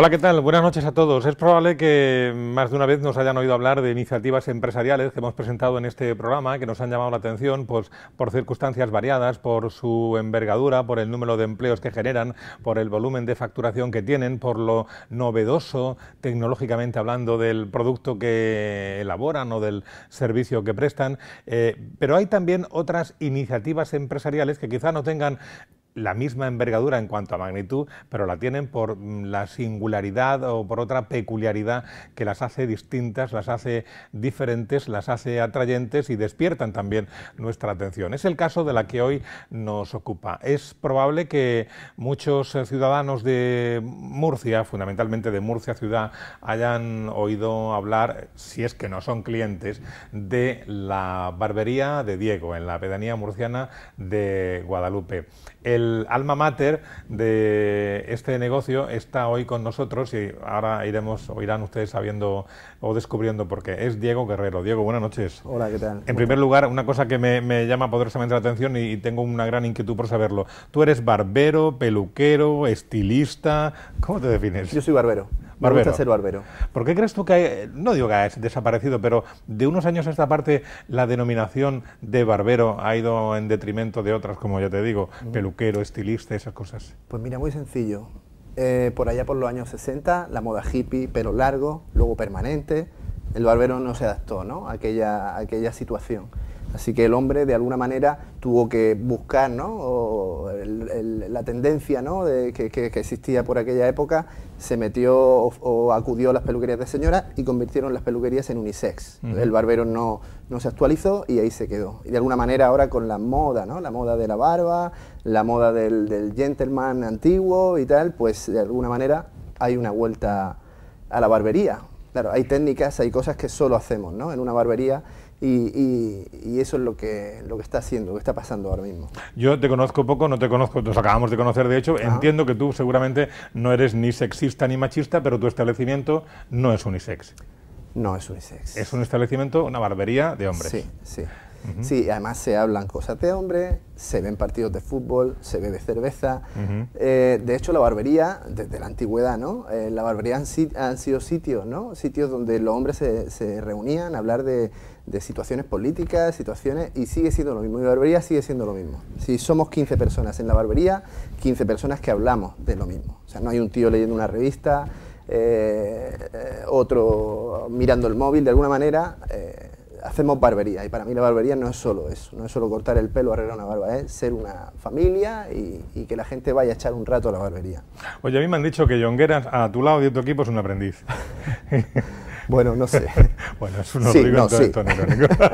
Hola, ¿qué tal? Buenas noches a todos. Es probable que más de una vez nos hayan oído hablar de iniciativas empresariales que hemos presentado en este programa, que nos han llamado la atención pues, por circunstancias variadas, por su envergadura, por el número de empleos que generan, por el volumen de facturación que tienen, por lo novedoso tecnológicamente hablando del producto que elaboran o del servicio que prestan. Eh, pero hay también otras iniciativas empresariales que quizá no tengan la misma envergadura en cuanto a magnitud, pero la tienen por mm, la singularidad o por otra peculiaridad que las hace distintas, las hace diferentes, las hace atrayentes y despiertan también nuestra atención. Es el caso de la que hoy nos ocupa. Es probable que muchos eh, ciudadanos de Murcia, fundamentalmente de Murcia ciudad, hayan oído hablar, si es que no son clientes, de la barbería de Diego en la pedanía murciana de Guadalupe. El alma mater de este negocio está hoy con nosotros y ahora iremos o irán ustedes sabiendo o descubriendo por qué. Es Diego Guerrero. Diego, buenas noches. Hola, ¿qué tal? En primer lugar, una cosa que me, llama poderosamente la atención y, tengo una gran inquietud por saberlo. Tú eres barbero, peluquero, estilista. ¿Cómo te defines? Yo soy barbero. Barbero. Me ser barbero. ¿Por qué crees tú que, hay, no digo que ha desaparecido, pero de unos años a esta parte la denominación de barbero ha ido en detrimento de otras, como ya te digo, mm peluquero, estilista, esas cosas? Pues mira, muy sencillo. Eh, por allá por los años 60, la moda hippie, pero largo, luego permanente. El barbero no se adaptó ¿no? A, aquella, aquella situación. Así que el hombre de alguna manera tuvo que buscar ¿no? la tendencia ¿no? de, que, existía por aquella época, se metió o, acudió a las peluquerías de señoras y convirtieron las peluquerías en unisex. El barbero no, no se actualizó y ahí se quedó. Y de alguna manera ahora con la moda, ¿no? La moda de la barba, la moda del, gentleman antiguo y tal, pues de alguna manera hay una vuelta a la barbería. Claro, hay técnicas, hay cosas que solo hacemos, ¿no? En una barbería y, eso es lo que, lo que está haciendo, lo que está pasando ahora mismo. Yo te conozco poco, no te conozco, nos acabamos de conocer de hecho. Entiendo que tú seguramente no eres ni sexista ni machista, pero tu establecimiento no es unisex. No es unisex. Es un establecimiento, una barbería de hombres. Sí, sí. Sí, además se hablan cosas de hombres, se ven partidos de fútbol, se bebe cerveza. Eh, de hecho, la barbería, desde la antigüedad, ¿no? Eh, la barbería han, sido sitios, ¿no? Sitios donde los hombres se, reunían a hablar de, de, situaciones políticas, situaciones, y sigue siendo lo mismo. Y la barbería sigue siendo lo mismo. Si somos 15 personas en la barbería, 15 personas que hablamos de lo mismo. O sea, no hay un tío leyendo una revista eh, otro mirando el móvil, de alguna manera eh, hacemos barbería. Y para mí la barbería no es solo eso, no es solo cortar el pelo, arreglar una barba, es ser una familia y, que la gente vaya a echar un rato a la barbería. Oye, a mí me han dicho que Jongueras a tu lado y de tu equipo es un aprendiz. Bueno, no sé. bueno, es un sí,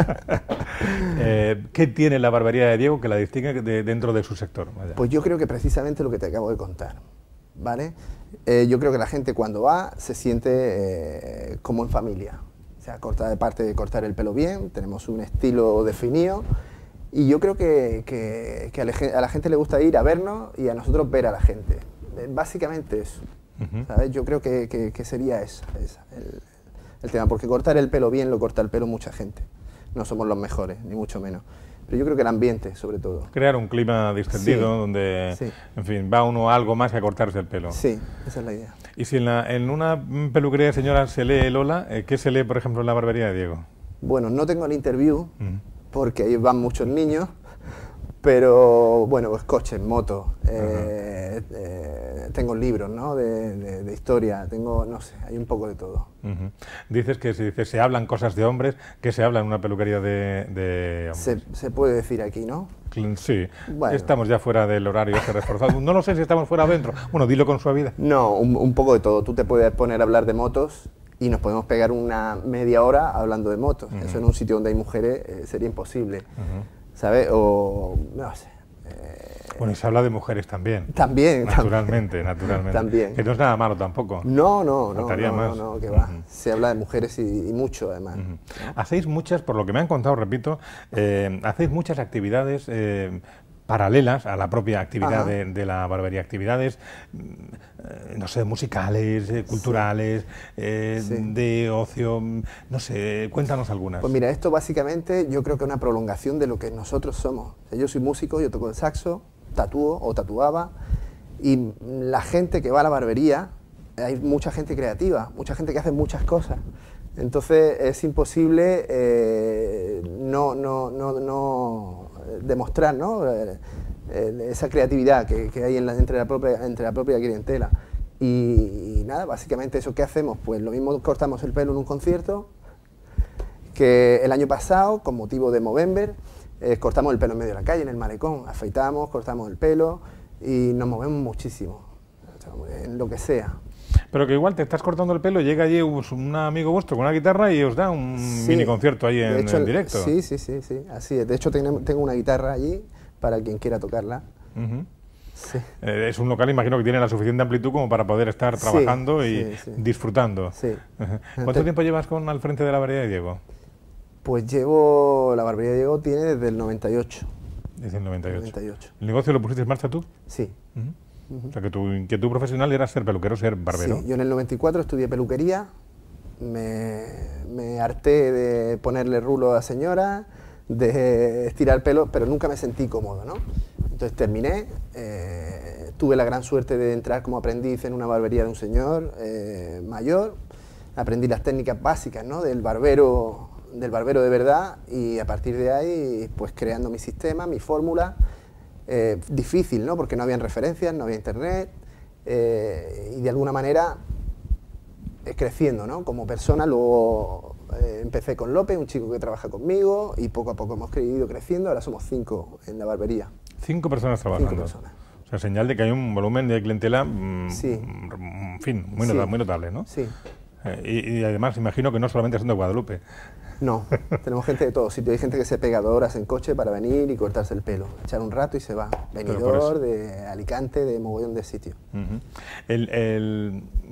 eh, ¿Qué tiene la barbería de Diego que la distingue dentro de su sector? Pues yo creo que precisamente lo que te acabo de contar. ¿vale? Eh, yo creo que la gente cuando va se siente eh, como en familia. O sea, corta de parte de cortar el pelo bien, tenemos un estilo definido y yo creo que, que, a la gente le gusta ir a vernos y a nosotros ver a la gente. Eh, básicamente eso. Yo creo que, que sería esa, el tema, porque cortar el pelo bien lo corta el pelo mucha gente. No somos los mejores, ni mucho menos pero yo creo que el ambiente, sobre todo. Crear un clima distendido donde, en fin, va uno algo más que a cortarse el pelo. Sí, esa es la idea. Y si en, la, en una peluquería de señora se lee Lola, eh, ¿qué se lee, por ejemplo, en la barbería de Diego? Bueno, no tengo el interview, porque ahí van muchos niños, pero bueno, pues coches, motos, eh, eh, tengo libros ¿no? de, historia, tengo, no sé, hay un poco de todo. Dices que si se hablan cosas de hombres, que se habla en una peluquería de, Se, puede decir aquí, ¿no? Sí, estamos ya fuera del horario ese reforzado. No lo sé si estamos fuera adentro dentro. Bueno, dilo con suavidad. No, un, poco de todo. Tú te puedes poner a hablar de motos y nos podemos pegar una media hora hablando de motos. Eso en un sitio donde hay mujeres eh, sería imposible. ¿sabes? O no sé. Eh, bueno, y se habla de mujeres también. También. Naturalmente, también. naturalmente. También. Que no es nada malo tampoco. No, no, no. No, no, que va. Se habla de mujeres y, mucho, además. Hacéis muchas, por lo que me han contado, repito, eh, hacéis muchas actividades eh, paralelas a la propia actividad de, la barbería, actividades, mm, eh, no sé, musicales, eh, culturales, eh, de ocio, mm, no sé, cuéntanos algunas. Pues mira, esto básicamente yo creo que es una prolongación de lo que nosotros somos. yo soy músico, yo toco el saxo, tatúo o tatuaba, y la gente que va a la barbería, hay mucha gente creativa, mucha gente que hace muchas cosas. Entonces es imposible eh, no, demostrar eh, eh, esa creatividad que, hay entre, la propia, clientela. Y, nada, básicamente eso que hacemos, pues lo mismo cortamos el pelo en un concierto, que el año pasado, con motivo de Movember, cortamos el pelo en medio de la calle, en el malecón, afeitamos, cortamos el pelo y nos movemos muchísimo, en lo que sea. Pero que igual te estás cortando el pelo, llega allí un amigo vuestro con una guitarra y os da un mini concierto ahí en, directo. Sí, sí, sí, sí, así De hecho, tengo una guitarra allí para quien quiera tocarla. Eh, es un local, imagino que tiene la suficiente amplitud como para poder estar trabajando y disfrutando. ¿Cuánto tiempo llevas con al frente de la barbería de Diego? Pues llevo, la barbería de Diego tiene desde el 98. Desde el 98. ¿El negocio lo pusiste en marcha tú? Sí. O sea, que tu inquietud profesional era ser peluquero, ser barbero. Sí, yo en el 94 estudié peluquería, me, harté de ponerle rulo a señora, de estirar pelo, pero nunca me sentí cómodo, ¿no? Entonces terminé, eh, tuve la gran suerte de entrar como aprendiz en una barbería de un señor eh, mayor, aprendí las técnicas básicas, ¿no? Del barbero, del barbero de verdad y a partir de ahí, pues creando mi sistema, mi fórmula eh, difícil, ¿no? Porque no habían referencias, no había internet eh, y de alguna manera es eh, creciendo, ¿no? Como persona, luego empecé con López, un chico que trabaja conmigo, y poco a poco hemos ido creciendo, ahora somos cinco en la barbería. Cinco personas trabajando. Cinco personas. O sea, señal de que hay un volumen de clientela, mm, mm, en fin, muy, notable, ¿no? Sí. y, y, además, imagino que no solamente son de Guadalupe, no, tenemos gente de todo sitio. Hay gente que se pega dos horas en coche para venir y cortarse el pelo, echar un rato y se va. Venidor, de Alicante, de mogollón de sitio.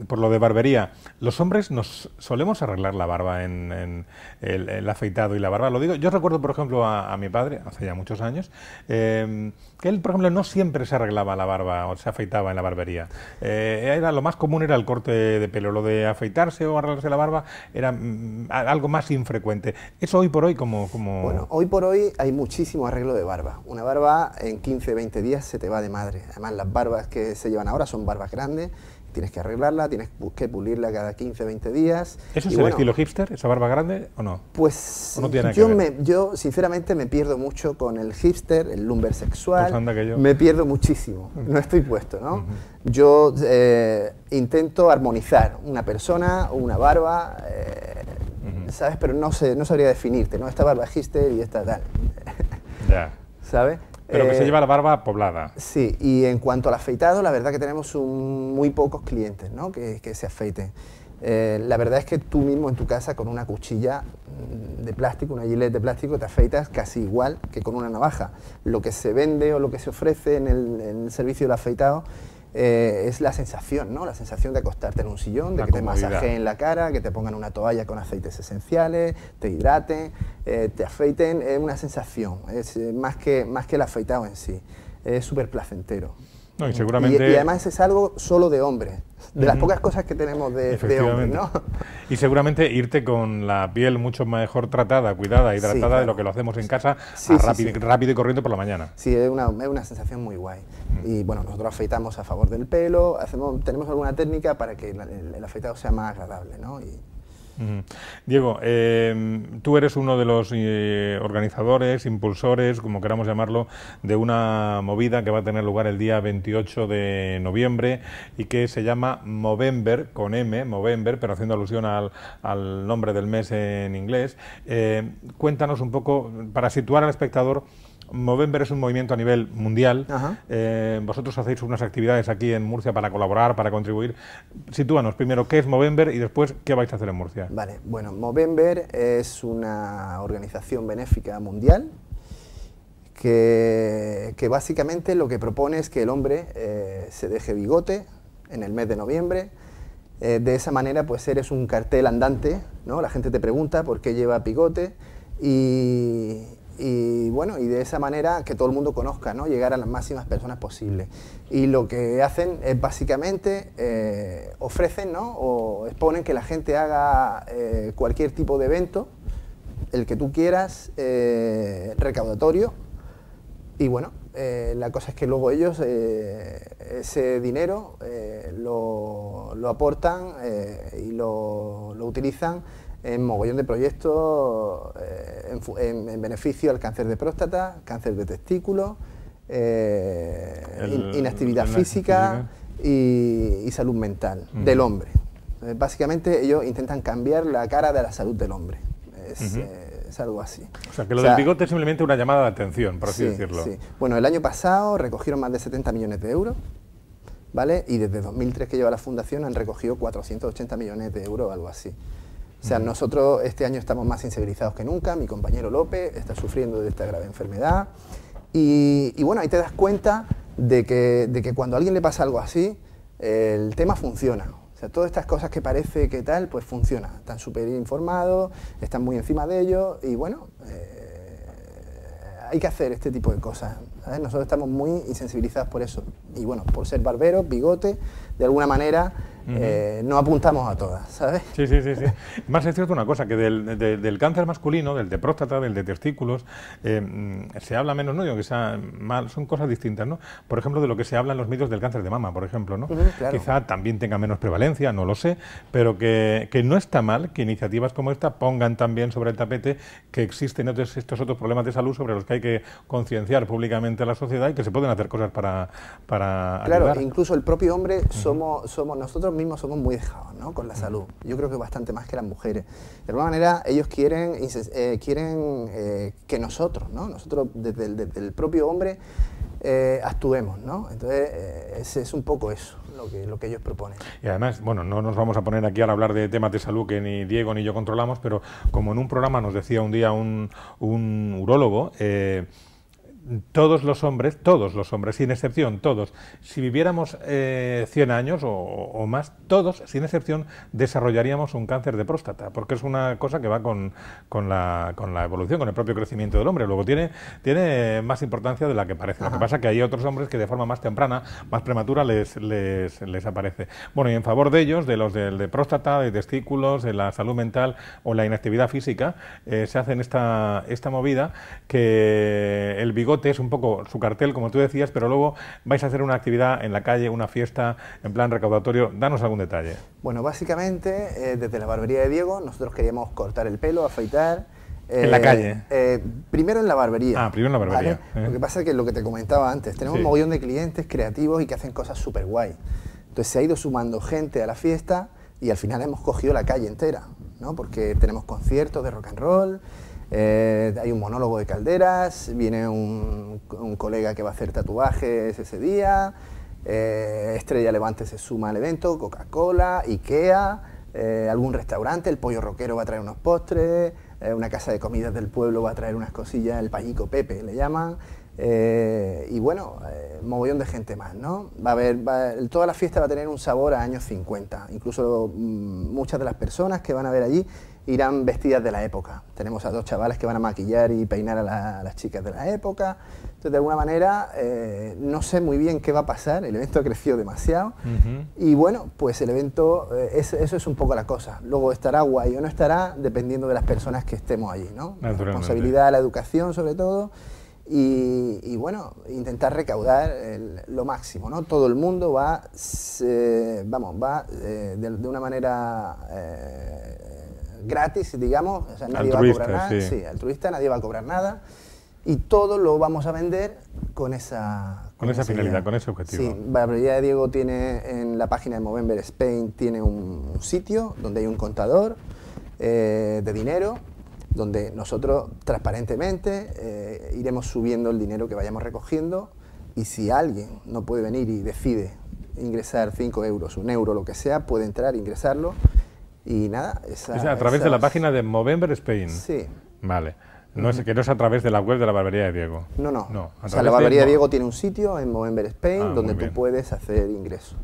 por lo de barbería, los hombres nos solemos arreglar la barba en, el, afeitado y la barba. Lo digo, yo recuerdo, por ejemplo, a, mi padre, hace ya muchos años, em, que él, por ejemplo, no siempre se arreglaba la barba o se afeitaba en la barbería. Eh, era, lo más común era el corte de pelo. Lo de afeitarse o arreglarse la barba era mm, algo más infrecuente. Eso hoy por hoy como, Bueno, hoy por hoy hay muchísimo arreglo de barba. Una barba en 15, 20 días se te va de madre. Además las barbas que se llevan ahora son barbas grandes, tienes que arreglarla, tienes que pulirla cada 15, 20 días. ¿Eso es el estilo hipster, esa barba grande o no? Pues yo, sinceramente me pierdo mucho con el hipster, el lumber sexual, pues yo... me pierdo muchísimo, mm. no estoy puesto, ¿no? Yo eh, intento armonizar una persona, o una barba, eh, ¿sabes? Pero no, sé, no sabría definirte, ¿no? Esta barba y esta tal. ya. ¿Sabes? Pero que se eh, lleva la barba poblada. Sí, y en cuanto al afeitado, la verdad que tenemos muy pocos clientes, ¿no? Que, se afeiten. Eh, la verdad es que tú mismo en tu casa con una cuchilla mm, de plástico, una gilet de plástico, te afeitas casi igual que con una navaja. Lo que se vende o lo que se ofrece en en el servicio del afeitado eh, es la sensación, ¿no? La sensación de acostarte en un sillón, de que te masajeen la cara, que te pongan una toalla con aceites esenciales, te hidraten, eh, te afeiten, es una sensación, es eh, más que, más que el afeitado en sí, es súper placentero y, seguramente... además es algo solo de hombres de las pocas cosas que tenemos de, de ¿no? Y seguramente irte con la piel mucho mejor tratada, cuidada, hidratada de lo que lo hacemos en casa, rápido, rápido, y corriendo por la mañana. Sí, es una, es una sensación muy guay. Y bueno, nosotros afeitamos a favor del pelo, hacemos, tenemos alguna técnica para que el, afeitado sea más agradable, ¿no? Y, Diego, em, tú eres uno de los eh, organizadores, impulsores, como queramos llamarlo, de una movida que va a tener lugar el día 28 de noviembre y que se llama Movember, con M, Movember, pero haciendo alusión al, al nombre del mes en inglés. Eh, cuéntanos un poco, para situar al espectador, Movember es un movimiento a nivel mundial. Eh, vosotros hacéis unas actividades aquí en Murcia para colaborar, para contribuir. Sitúanos primero qué es Movember y después qué vais a hacer en Murcia. Vale, bueno, Movember es una organización benéfica mundial que, básicamente lo que propone es que el hombre eh, se deje bigote en el mes de noviembre. Eh, de esa manera, pues eres un cartel andante, ¿no? La gente te pregunta por qué lleva bigote y, y bueno, y de esa manera que todo el mundo conozca, llegar a las máximas personas posibles. Y lo que hacen es básicamente eh, ofrecen o exponen que la gente haga eh, cualquier tipo de evento, el que tú quieras, eh, recaudatorio, y bueno, la cosa es que luego ellos ese dinero lo, aportan y lo, lo utilizan en mogollón de proyectos eh, en, beneficio al cáncer de próstata, cáncer de testículo, eh, inactividad física y, salud mental mm. del hombre. Eh, básicamente ellos intentan cambiar la cara de la salud del hombre. Es, algo así. O sea, que lo del bigote es simplemente una llamada de atención, por así decirlo. Sí. Bueno, el año pasado recogieron más de 70 millones de euros ¿Vale? Y desde 2003 que lleva la fundación han recogido 480 millones de euros o algo así. O sea, nosotros este año estamos más sensibilizados que nunca, mi compañero López está sufriendo de esta grave enfermedad y, bueno, ahí te das cuenta de que, cuando a alguien le pasa algo así, el tema funciona. O sea, todas estas cosas que parece que tal, pues funciona. Están súper informados, están muy encima de ellos y bueno, eh, hay que hacer este tipo de cosas. Nosotros estamos muy insensibilizados por eso. Y bueno, por ser barberos, bigote, de alguna manera eh, no apuntamos a todas, ¿sabes? Sí, sí, sí. sí. más es cierto una cosa, que del, cáncer masculino, del de próstata, del de testículos, eh, se habla menos, no digo que mal, son cosas distintas, ¿no? Por ejemplo, de lo que se habla en los mitos del cáncer de mama, por ejemplo, ¿no? Quizá también tenga menos prevalencia, no lo sé, pero que, que, no está mal que iniciativas como esta pongan también sobre el tapete que existen estos otros problemas de salud sobre los que hay que concienciar públicamente a la sociedad y que se pueden hacer cosas para, para Claro, incluso el propio hombre, somos, somos, nosotros mismos somos muy dejados ¿no? con la salud. Yo creo que bastante más que las mujeres. De alguna manera, ellos quieren, eh, quieren eh, que nosotros, ¿no? nosotros desde el, propio hombre, eh, actuemos, ¿no? Entonces, es un poco eso lo que, lo que ellos proponen. Y además, bueno, no nos vamos a poner aquí a hablar de temas de salud que ni Diego ni yo controlamos, pero como en un programa nos decía un día un, un urólogo, eh, todos los hombres, todos los hombres, sin excepción, todos, si viviéramos 100 eh, años o, más, todos, sin excepción, desarrollaríamos un cáncer de próstata, porque es una cosa que va con, con, la, con la evolución, con el propio crecimiento del hombre. Luego tiene, tiene más importancia de la que parece. Lo que pasa es que hay otros hombres que de forma más temprana, más prematura, les, les, les aparece. Bueno, y en favor de ellos, de los de, próstata, de testículos, de la salud mental o la inactividad física, eh, se hacen esta, esta movida que el vigor es un poco su cartel, como tú decías, pero luego vais a hacer una actividad en la calle, una fiesta, en plan recaudatorio. Danos algún detalle. Bueno, básicamente, eh, desde la barbería de Diego, nosotros queríamos cortar el pelo, afeitar. Eh, en la calle. Eh, primero en la barbería. Ah, primero en la barbería. Lo que pasa es que lo que te comentaba antes, tenemos un mogollón de clientes creativos y que hacen cosas súper guay. Entonces se ha ido sumando gente a la fiesta y al final hemos cogido la calle entera, ¿no? Porque tenemos conciertos de rock and roll, eh, hay un monólogo de calderas, viene un, colega que va a hacer tatuajes ese día, eh, Estrella Levante se suma al evento, Coca-Cola, Ikea, eh, algún restaurante, el pollo roquero va a traer unos postres, una casa de comidas del pueblo va a traer unas cosillas, el pañico Pepe le llaman. y bueno, mogollón de gente más, ¿no? Va a haber, toda la fiesta va a tener un sabor a años 50, incluso mm, muchas de las personas que van a ver allí irán vestidas de la época. Tenemos a dos chavales que van a maquillar y peinar a, las chicas de la época. Entonces, de alguna manera, eh, no sé muy bien qué va a pasar. El evento ha crecido demasiado. Y bueno, pues el evento, eh, eso es un poco la cosa. Luego estará guay o no estará, dependiendo de las personas que estemos allí. ¿no? La responsabilidad, la educación sobre todo. Y, bueno, intentar recaudar lo máximo, ¿no? Todo el mundo va, vamos, va eh, de, una manera eh, gratis, digamos, o sea, nadie va a cobrar nada, altruista, nadie va a cobrar nada y todo lo vamos a vender con esa con, esa, finalidad, con ese objetivo. Sí, Diego tiene en la página de Movember Spain tiene un, sitio donde hay un contador eh, de dinero donde nosotros transparentemente eh, iremos subiendo el dinero que vayamos recogiendo y si alguien no puede venir y decide ingresar 5 euros, un euro, lo que sea, puede entrar, e ingresarlo y nada, esa, es a través de la página de Movember Spain. Sí. Vale. No es, que no es a través de la web de la Barbería de Diego. No, no. no o sea, la Barbería de, Diego tiene un sitio en Movember Spain ah, donde tú puedes hacer ingreso.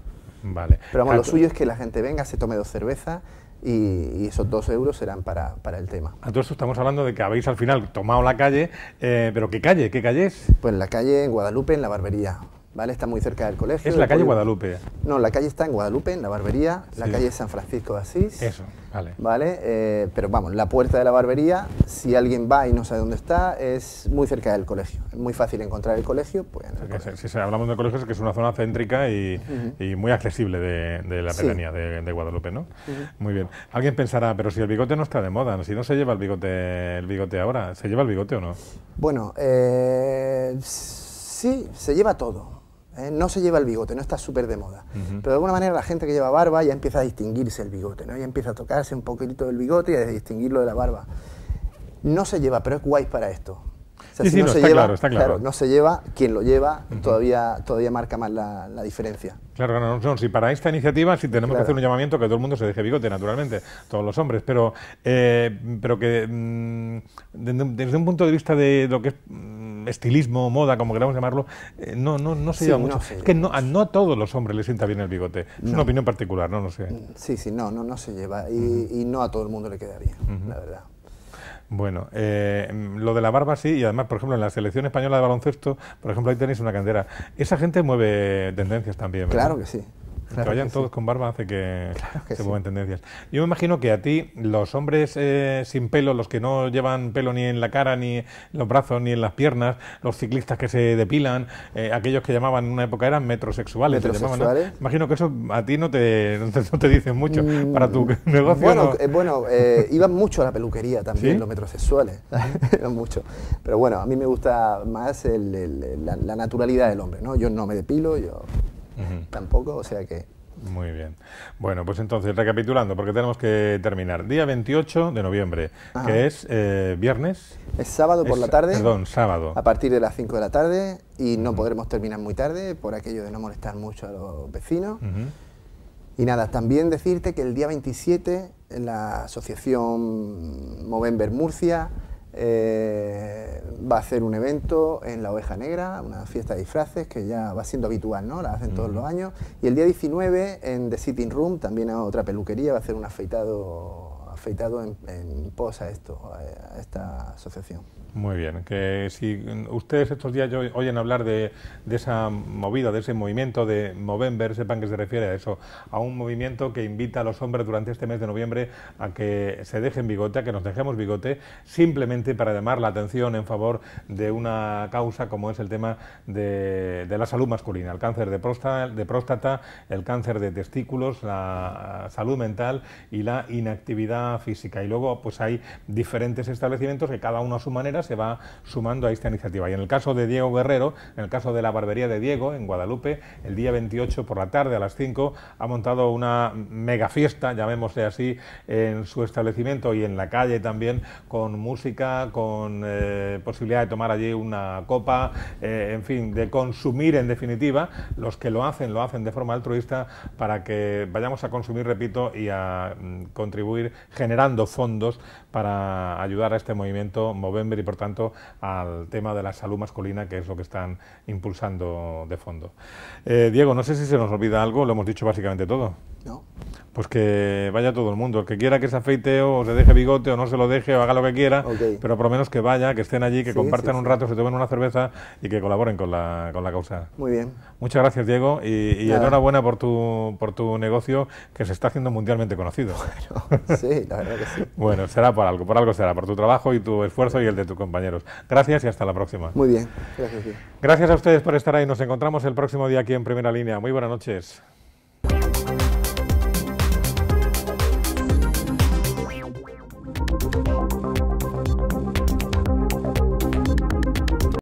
Vale. Pero vamos, lo suyo es que la gente venga, se tome dos cervezas y, esos dos euros serán para, el tema. A estamos hablando de que habéis al final tomado la calle, eh, pero ¿qué calle? ¿Qué calle es? Pues la calle en Guadalupe, en la Barbería. ¿vale? Está muy cerca del colegio. ¿Es la calle Guadalupe? No, la calle está en Guadalupe, en la barbería, la calle San Francisco de Asís. Eso, vale. ¿Vale? Eh, pero vamos, la puerta de la barbería, si alguien va y no sabe dónde está, es muy cerca del colegio. Es muy fácil encontrar el colegio, pues Si, hablamos de colegios, es que es una zona céntrica y, muy accesible de, la pedanía de, Guadalupe, ¿no? Muy bien. Alguien pensará, pero si el bigote no está de moda, si no se lleva el bigote, el bigote ahora, ¿se lleva el bigote o no? Bueno, eh, sí, se lleva todo. ¿eh? No se lleva el bigote, no está súper de moda. Pero de alguna manera la gente que lleva barba ya empieza a distinguirse el bigote, ¿no? Ya empieza a tocarse un poquito del bigote y a distinguirlo de la barba. No se lleva, pero es guay para esto. no, se lleva, quien lo lleva todavía, todavía marca más la, diferencia. Claro, no, no, si para esta iniciativa sí tenemos que hacer un llamamiento que todo el mundo se deje bigote, naturalmente, todos los hombres, pero, eh, pero que mm, desde, un punto de vista de lo que es... Mm, estilismo, moda, como queramos llamarlo, eh, no, no, no se lleva mucho. que no, a, no a todos los hombres les sienta bien el bigote. Es una opinión particular, ¿no? No sé. Mm, sí, sí, no, no, no se lleva. Y, no a todo el mundo le quedaría, la verdad. Bueno, eh, lo de la barba sí, y además, por ejemplo, en la selección española de baloncesto, por ejemplo, ahí tenéis una candera. Esa gente mueve tendencias también, ¿verdad? Claro que sí que vayan todos con barba hace que, se mueven tendencias. Yo me imagino que a ti, los hombres eh, sin pelo, los que no llevan pelo ni en la cara, ni en los brazos, ni en las piernas, los ciclistas que se depilan, eh, aquellos que llamaban en una época eran metrosexuales. Imagino que eso a ti no te, no te, dicen mucho mm, para tu negocio. Bueno, eh, iban mucho a la peluquería también, los metrosexuales. mucho. Pero bueno, a mí me gusta más la, la, naturalidad del hombre. ¿no? Yo no me depilo, yo tampoco, o sea que... Muy bien. Bueno, pues entonces, recapitulando, porque tenemos que terminar. Día 28 de noviembre, que es eh, viernes. Es sábado por la tarde. Perdón, sábado. A partir de las 5 de la tarde y no podremos terminar muy tarde por aquello de no molestar mucho a los vecinos. Y nada, también decirte que el día 27 la asociación Movember Murcia eh, va a hacer un evento en La Oveja Negra, una fiesta de disfraces que ya va siendo habitual, ¿no? La hacen todos los años. Y el día 19 en The Sitting Room, también a otra peluquería, va a hacer un afeitado afeitado en, pos a esto, a, esta asociación. Muy bien, que si ustedes estos días oyen hablar de, esa movida, de ese movimiento de Movember, sepan que se refiere a eso, a un movimiento que invita a los hombres durante este mes de noviembre a que se dejen bigote, a que nos dejemos bigote, simplemente para llamar la atención en favor de una causa como es el tema de, la salud masculina, el cáncer de próstata, el cáncer de testículos, la salud mental y la inactividad física. Y luego pues hay diferentes establecimientos que cada uno a su manera se va sumando a esta iniciativa. Y en el caso de Diego Guerrero, en el caso de la barbería de Diego, en Guadalupe, el día 28 por la tarde a las 5 ha montado una mega fiesta, llamémosle así, en su establecimiento y en la calle también, con música, con eh, posibilidad de tomar allí una copa, eh, en fin, de consumir en definitiva. Los que lo hacen, lo hacen de forma altruista para que vayamos a consumir, repito, y a mm, contribuir generando fondos para ayudar a este movimiento Movember y, por tanto, al tema de la salud masculina, que es lo que están impulsando de fondo. Eh, Diego, no sé si se nos olvida algo, lo hemos dicho básicamente todo. Pues que vaya todo el mundo, el que quiera que se afeite o se deje bigote o no se lo deje o haga lo que quiera, pero por lo menos que vaya, que estén allí, que compartan un rato, se tomen una cerveza y que colaboren con la, causa. Muy bien. Muchas gracias, Diego, y, enhorabuena por tu, por tu negocio que se está haciendo mundialmente conocido. sí, la verdad que sí. bueno, será por algo, por algo será, por tu trabajo y tu esfuerzo y el de tus compañeros. Gracias y hasta la próxima. Muy bien, gracias. Gracias a ustedes por estar ahí, nos encontramos el próximo día aquí en Primera Línea. Muy buenas noches.